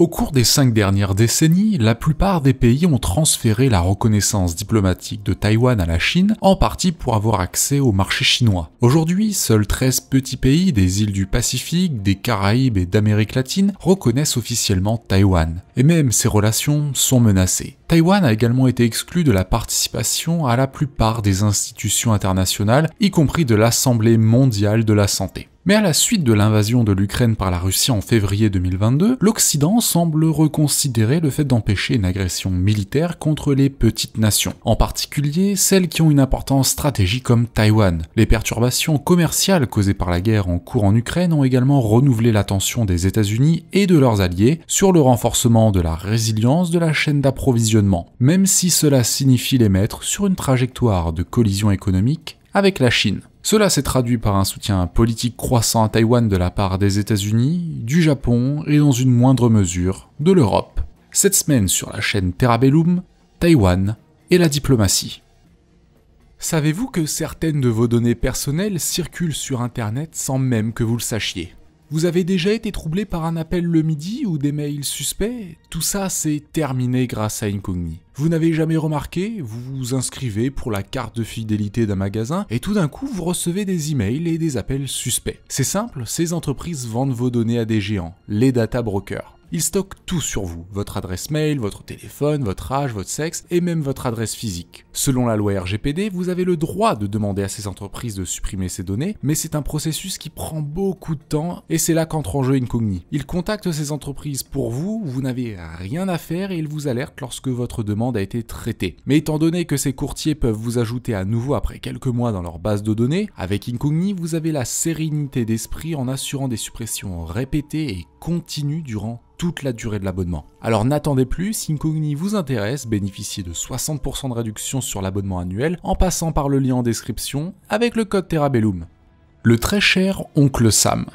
Au cours des cinq dernières décennies, la plupart des pays ont transféré la reconnaissance diplomatique de Taïwan à la Chine, en partie pour avoir accès au marché chinois. Aujourd'hui, seuls 13 petits pays des îles du Pacifique, des Caraïbes et d'Amérique latine reconnaissent officiellement Taïwan. Et même ces relations sont menacées. Taïwan a également été exclu de la participation à la plupart des institutions internationales, y compris de l'Assemblée mondiale de la santé. Mais à la suite de l'invasion de l'Ukraine par la Russie en février 2022, l'Occident semble reconsidérer le fait d'empêcher une agression militaire contre les petites nations, en particulier celles qui ont une importance stratégique comme Taïwan. Les perturbations commerciales causées par la guerre en cours en Ukraine ont également renouvelé l'attention des États-Unis et de leurs alliés sur le renforcement de la résilience de la chaîne d'approvisionnement, même si cela signifie les mettre sur une trajectoire de collision économique avec la Chine. Cela s'est traduit par un soutien politique croissant à Taïwan de la part des États-Unis, du Japon et dans une moindre mesure de l'Europe. Cette semaine sur la chaîne Terabellum, Taïwan et la diplomatie. Savez-vous que certaines de vos données personnelles circulent sur Internet sans même que vous le sachiez vous avez déjà été troublé par un appel le midi ou des mails suspects Tout ça, c'est terminé grâce à Incogni. Vous n'avez jamais remarqué, vous vous inscrivez pour la carte de fidélité d'un magasin et tout d'un coup vous recevez des emails et des appels suspects. C'est simple, ces entreprises vendent vos données à des géants, les data brokers. Ils stockent tout sur vous, votre adresse mail, votre téléphone, votre âge, votre sexe et même votre adresse physique. Selon la loi RGPD, vous avez le droit de demander à ces entreprises de supprimer ces données, mais c'est un processus qui prend beaucoup de temps et c'est là qu'entre en jeu Incogni. Ils contactent ces entreprises pour vous, vous n'avez rien à faire et ils vous alertent lorsque votre demande a été traitée. Mais étant donné que ces courtiers peuvent vous ajouter à nouveau après quelques mois dans leur base de données, avec Incogni, vous avez la sérénité d'esprit en assurant des suppressions répétées et continues durant toute la durée de l'abonnement. Alors n'attendez plus, si Incogni vous intéresse, bénéficiez de 60% de réduction sur l'abonnement annuel en passant par le lien en description avec le code Terabellum. Le très cher oncle Sam.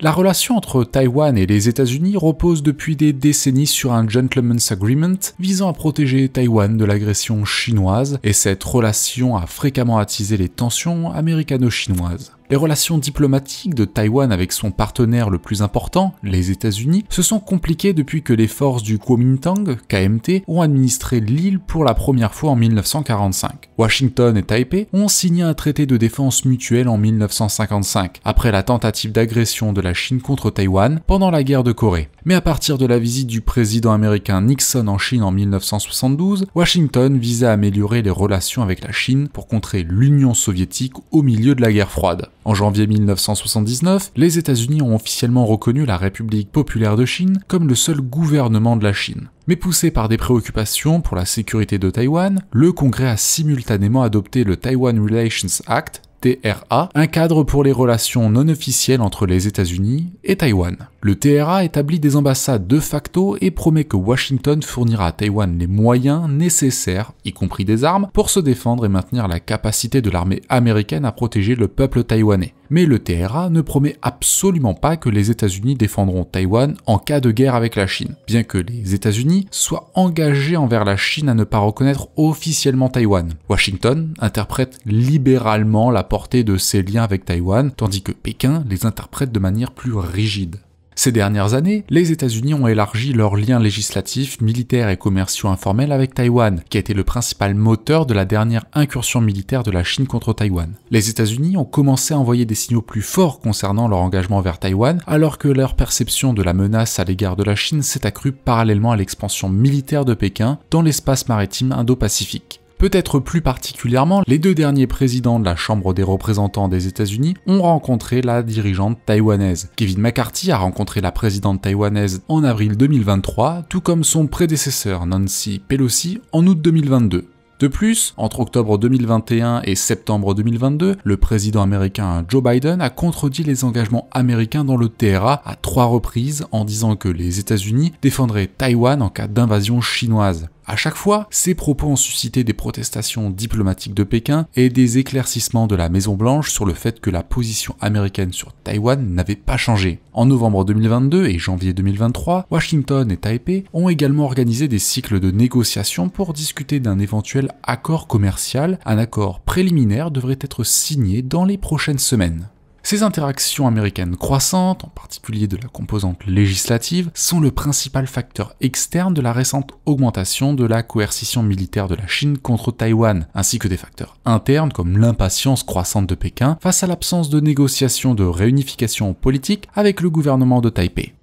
La relation entre Taïwan et les États-Unis repose depuis des décennies sur un gentleman's agreement visant à protéger Taïwan de l'agression chinoise, et cette relation a fréquemment attisé les tensions américano-chinoises. Les relations diplomatiques de Taïwan avec son partenaire le plus important, les États-Unis, se sont compliquées depuis que les forces du Kuomintang, KMT, ont administré l'île pour la première fois en 1945. Washington et Taipei ont signé un traité de défense mutuelle en 1955, après la tentative d'agression de la Chine contre Taïwan pendant la guerre de Corée. Mais à partir de la visite du président américain Nixon en Chine en 1972, Washington visait à améliorer les relations avec la Chine pour contrer l'Union soviétique au milieu de la guerre froide. En janvier 1979, les États-Unis ont officiellement reconnu la République populaire de Chine comme le seul gouvernement de la Chine. Mais poussé par des préoccupations pour la sécurité de Taïwan, le Congrès a simultanément adopté le Taiwan Relations Act, TRA, un cadre pour les relations non officielles entre les États-Unis et Taïwan. Le TRA établit des ambassades de facto et promet que Washington fournira à Taïwan les moyens nécessaires, y compris des armes, pour se défendre et maintenir la capacité de l'armée américaine à protéger le peuple taïwanais. Mais le TRA ne promet absolument pas que les États-Unis défendront Taïwan en cas de guerre avec la Chine, bien que les États-Unis soient engagés envers la Chine à ne pas reconnaître officiellement Taïwan. Washington interprète libéralement la portée de ses liens avec Taïwan, tandis que Pékin les interprète de manière plus rigide. Ces dernières années, les États-Unis ont élargi leurs liens législatifs, militaires et commerciaux informels avec Taïwan, qui a été le principal moteur de la dernière incursion militaire de la Chine contre Taïwan. Les États-Unis ont commencé à envoyer des signaux plus forts concernant leur engagement vers Taïwan, alors que leur perception de la menace à l'égard de la Chine s'est accrue parallèlement à l'expansion militaire de Pékin dans l'espace maritime indo-pacifique. Peut-être plus particulièrement, les deux derniers présidents de la Chambre des représentants des États-Unis ont rencontré la dirigeante taïwanaise. Kevin McCarthy a rencontré la présidente taïwanaise en avril 2023, tout comme son prédécesseur Nancy Pelosi en août 2022. De plus, entre octobre 2021 et septembre 2022, le président américain Joe Biden a contredit les engagements américains dans le TRA à trois reprises en disant que les États-Unis défendraient Taïwan en cas d'invasion chinoise. À chaque fois, ces propos ont suscité des protestations diplomatiques de Pékin et des éclaircissements de la Maison Blanche sur le fait que la position américaine sur Taïwan n'avait pas changé. En novembre 2022 et janvier 2023, Washington et Taipei ont également organisé des cycles de négociations pour discuter d'un éventuel accord commercial. Un accord préliminaire devrait être signé dans les prochaines semaines. Ces interactions américaines croissantes, en particulier de la composante législative, sont le principal facteur externe de la récente augmentation de la coercition militaire de la Chine contre Taïwan, ainsi que des facteurs internes comme l'impatience croissante de Pékin face à l'absence de négociations de réunification politique avec le gouvernement de Taipei.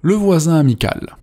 Le voisin amical.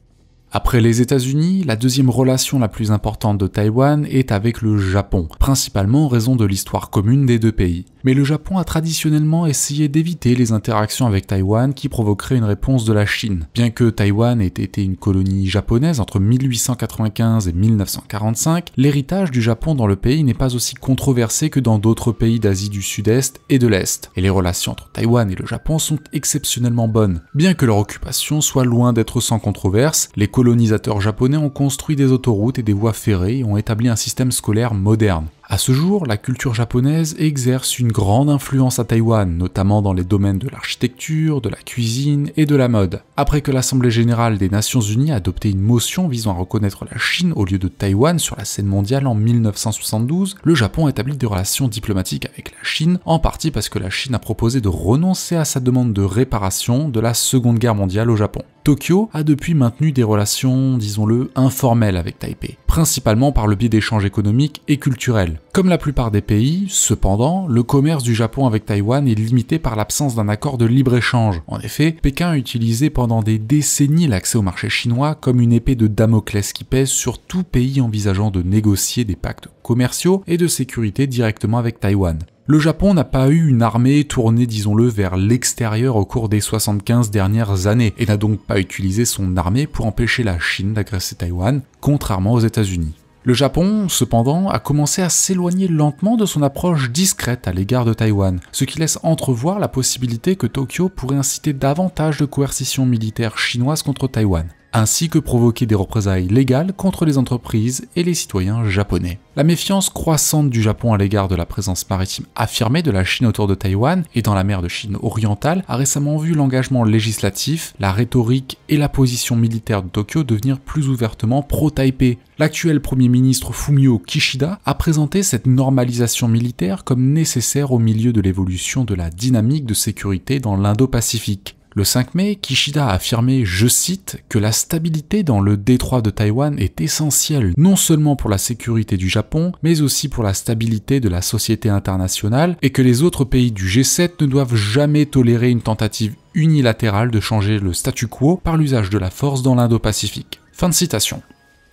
Après les États-Unis, la deuxième relation la plus importante de Taïwan est avec le Japon, principalement en raison de l'histoire commune des deux pays mais le Japon a traditionnellement essayé d'éviter les interactions avec Taïwan qui provoqueraient une réponse de la Chine. Bien que Taïwan ait été une colonie japonaise entre 1895 et 1945, l'héritage du Japon dans le pays n'est pas aussi controversé que dans d'autres pays d'Asie du Sud-Est et de l'Est, et les relations entre Taïwan et le Japon sont exceptionnellement bonnes. Bien que leur occupation soit loin d'être sans controverse, les colonisateurs japonais ont construit des autoroutes et des voies ferrées et ont établi un système scolaire moderne. À ce jour, la culture japonaise exerce une grande influence à Taïwan, notamment dans les domaines de l'architecture, de la cuisine et de la mode. Après que l'Assemblée générale des Nations Unies a adopté une motion visant à reconnaître la Chine au lieu de Taïwan sur la scène mondiale en 1972, le Japon établit des relations diplomatiques avec la Chine, en partie parce que la Chine a proposé de renoncer à sa demande de réparation de la Seconde Guerre mondiale au Japon. Tokyo a depuis maintenu des relations, disons-le, informelles avec Taipei, principalement par le biais d'échanges économiques et culturels. Comme la plupart des pays, cependant, le commerce du Japon avec Taïwan est limité par l'absence d'un accord de libre-échange. En effet, Pékin a utilisé pendant des décennies l'accès au marché chinois comme une épée de Damoclès qui pèse sur tout pays envisageant de négocier des pactes commerciaux et de sécurité directement avec Taïwan. Le Japon n'a pas eu une armée tournée, disons-le, vers l'extérieur au cours des 75 dernières années, et n'a donc pas utilisé son armée pour empêcher la Chine d'agresser Taïwan, contrairement aux États-Unis. Le Japon, cependant, a commencé à s'éloigner lentement de son approche discrète à l'égard de Taïwan, ce qui laisse entrevoir la possibilité que Tokyo pourrait inciter davantage de coercition militaire chinoise contre Taïwan ainsi que provoquer des représailles légales contre les entreprises et les citoyens japonais. La méfiance croissante du Japon à l'égard de la présence maritime affirmée de la Chine autour de Taïwan et dans la mer de Chine orientale a récemment vu l'engagement législatif, la rhétorique et la position militaire de Tokyo devenir plus ouvertement pro-Taipei. L'actuel Premier ministre Fumio Kishida a présenté cette normalisation militaire comme nécessaire au milieu de l'évolution de la dynamique de sécurité dans l'Indo-Pacifique. Le 5 mai, Kishida a affirmé, je cite, que la stabilité dans le détroit de Taïwan est essentielle non seulement pour la sécurité du Japon, mais aussi pour la stabilité de la société internationale et que les autres pays du G7 ne doivent jamais tolérer une tentative unilatérale de changer le statu quo par l'usage de la force dans l'Indo-Pacifique. Fin de citation.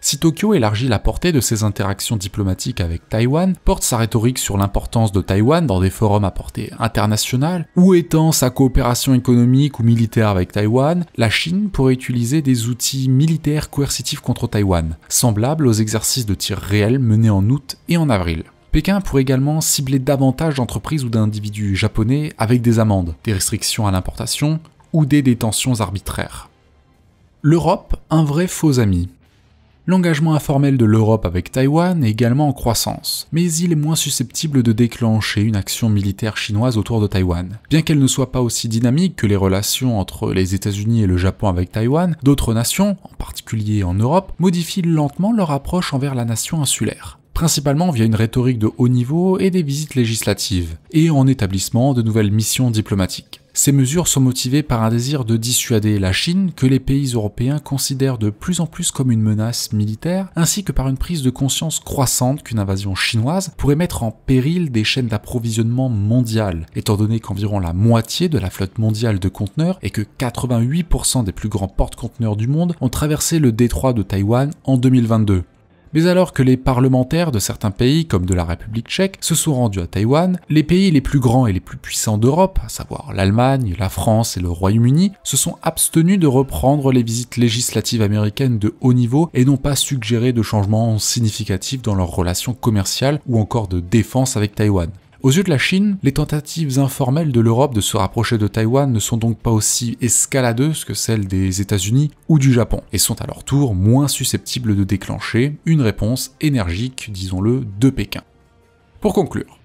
Si Tokyo élargit la portée de ses interactions diplomatiques avec Taïwan, porte sa rhétorique sur l'importance de Taïwan dans des forums à portée internationale, ou étend sa coopération économique ou militaire avec Taïwan, la Chine pourrait utiliser des outils militaires coercitifs contre Taïwan, semblables aux exercices de tir réel menés en août et en avril. Pékin pourrait également cibler davantage d'entreprises ou d'individus japonais avec des amendes, des restrictions à l'importation ou des détentions arbitraires. L'Europe, un vrai faux ami. L'engagement informel de l'Europe avec Taïwan est également en croissance, mais il est moins susceptible de déclencher une action militaire chinoise autour de Taïwan. Bien qu'elle ne soit pas aussi dynamique que les relations entre les États-Unis et le Japon avec Taïwan, d'autres nations, en particulier en Europe, modifient lentement leur approche envers la nation insulaire principalement via une rhétorique de haut niveau et des visites législatives, et en établissement de nouvelles missions diplomatiques. Ces mesures sont motivées par un désir de dissuader la Chine, que les pays européens considèrent de plus en plus comme une menace militaire, ainsi que par une prise de conscience croissante qu'une invasion chinoise pourrait mettre en péril des chaînes d'approvisionnement mondiales, étant donné qu'environ la moitié de la flotte mondiale de conteneurs et que 88% des plus grands porte-conteneurs du monde ont traversé le détroit de Taïwan en 2022. Mais alors que les parlementaires de certains pays, comme de la République tchèque, se sont rendus à Taïwan, les pays les plus grands et les plus puissants d'Europe, à savoir l'Allemagne, la France et le Royaume-Uni, se sont abstenus de reprendre les visites législatives américaines de haut niveau et n'ont pas suggéré de changements significatifs dans leurs relations commerciales ou encore de défense avec Taïwan. Aux yeux de la Chine, les tentatives informelles de l'Europe de se rapprocher de Taïwan ne sont donc pas aussi escaladeuses que celles des États-Unis ou du Japon, et sont à leur tour moins susceptibles de déclencher une réponse énergique, disons-le, de Pékin. Pour conclure,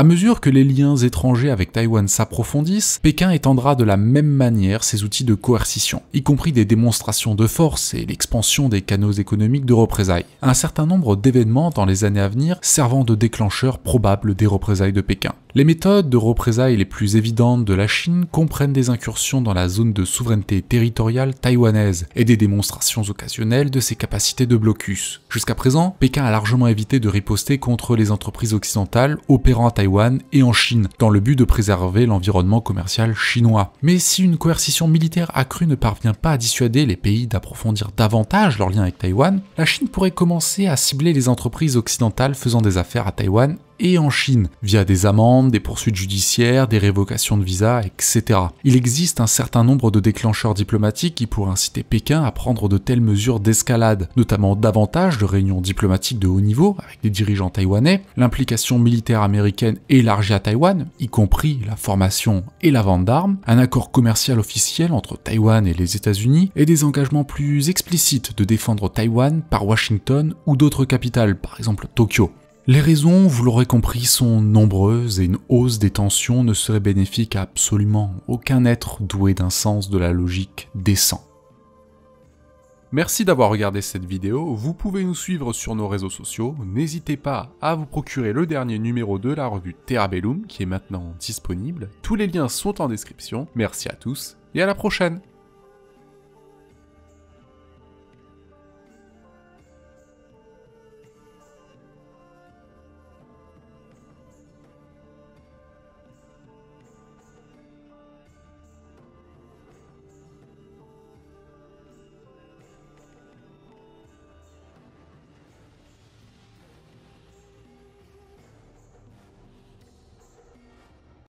à mesure que les liens étrangers avec Taïwan s'approfondissent, Pékin étendra de la même manière ses outils de coercition, y compris des démonstrations de force et l'expansion des canaux économiques de représailles. Un certain nombre d'événements dans les années à venir servant de déclencheurs probables des représailles de Pékin. Les méthodes de représailles les plus évidentes de la Chine comprennent des incursions dans la zone de souveraineté territoriale taïwanaise et des démonstrations occasionnelles de ses capacités de blocus. Jusqu'à présent, Pékin a largement évité de riposter contre les entreprises occidentales opérant à Taïwan et en Chine, dans le but de préserver l'environnement commercial chinois. Mais si une coercition militaire accrue ne parvient pas à dissuader les pays d'approfondir davantage leurs liens avec Taïwan, la Chine pourrait commencer à cibler les entreprises occidentales faisant des affaires à Taïwan et en Chine, via des amendes, des poursuites judiciaires, des révocations de visas, etc. Il existe un certain nombre de déclencheurs diplomatiques qui pourraient inciter Pékin à prendre de telles mesures d'escalade, notamment davantage de réunions diplomatiques de haut niveau avec des dirigeants taïwanais, l'implication militaire américaine élargie à Taïwan, y compris la formation et la vente d'armes, un accord commercial officiel entre Taïwan et les États-Unis, et des engagements plus explicites de défendre Taïwan par Washington ou d'autres capitales, par exemple Tokyo. Les raisons, vous l'aurez compris, sont nombreuses et une hausse des tensions ne serait bénéfique à absolument aucun être doué d'un sens de la logique décent. Merci d'avoir regardé cette vidéo, vous pouvez nous suivre sur nos réseaux sociaux, n'hésitez pas à vous procurer le dernier numéro de la revue Bellum qui est maintenant disponible, tous les liens sont en description, merci à tous et à la prochaine